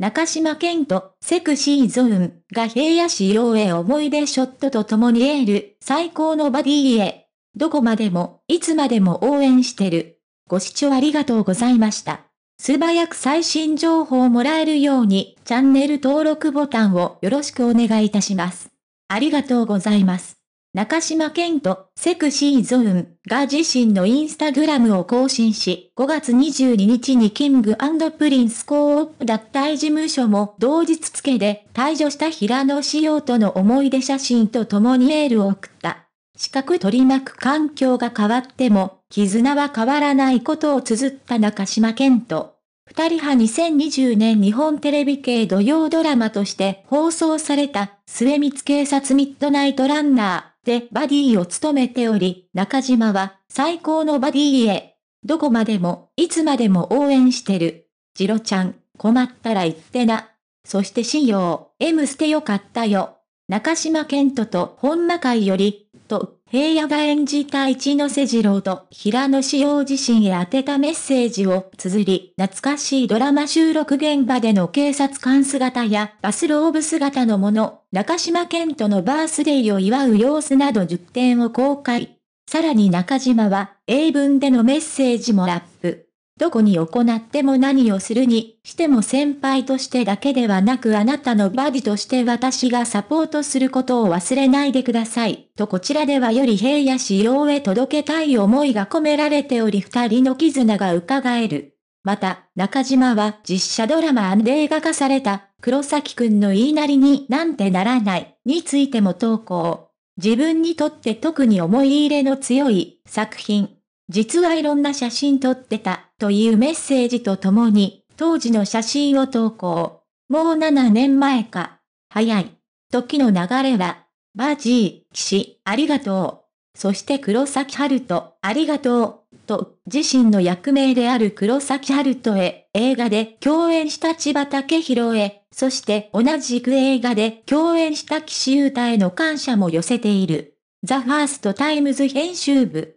中島健人、セクシーゾーンが平野市様へ思い出ショットと共にエール、最高のバディへ。どこまでも、いつまでも応援してる。ご視聴ありがとうございました。素早く最新情報をもらえるように、チャンネル登録ボタンをよろしくお願いいたします。ありがとうございます。中島健人、セクシーゾーンが自身のインスタグラムを更新し、5月22日にキングプリンスコープ脱退事務所も同日付で退場した平野仕様との思い出写真と共にエールを送った。資格取り巻く環境が変わっても、絆は変わらないことを綴った中島健人。二人派2020年日本テレビ系土曜ドラマとして放送された、末光警察ミッドナイトランナー。てバディを務めており、中島は最高のバディへ。どこまでも、いつまでも応援してる。ジロちゃん、困ったら言ってな。そして信用、M 捨てよかったよ。中島健人と本間会より、と、平野が演じた一ノ瀬二郎と平野紫耀自身へ宛てたメッセージを綴り、懐かしいドラマ収録現場での警察官姿やバスローブ姿のもの、中島健人のバースデーを祝う様子など10点を公開。さらに中島は英文でのメッセージもラップ。どこに行っても何をするにしても先輩としてだけではなくあなたのバディとして私がサポートすることを忘れないでください。とこちらではより平野仕様へ届けたい思いが込められており二人の絆が伺える。また、中島は実写ドラマで映画化された黒崎くんの言いなりになんてならないについても投稿。自分にとって特に思い入れの強い作品。実はいろんな写真撮ってた、というメッセージとともに、当時の写真を投稿。もう7年前か。早い。時の流れは、バージー、騎士、ありがとう。そして黒崎春人、ありがとう。と、自身の役名である黒崎春人へ、映画で共演した千葉武宏へ、そして同じく映画で共演した岸優太への感謝も寄せている。ザ・ファースト・タイムズ編集部。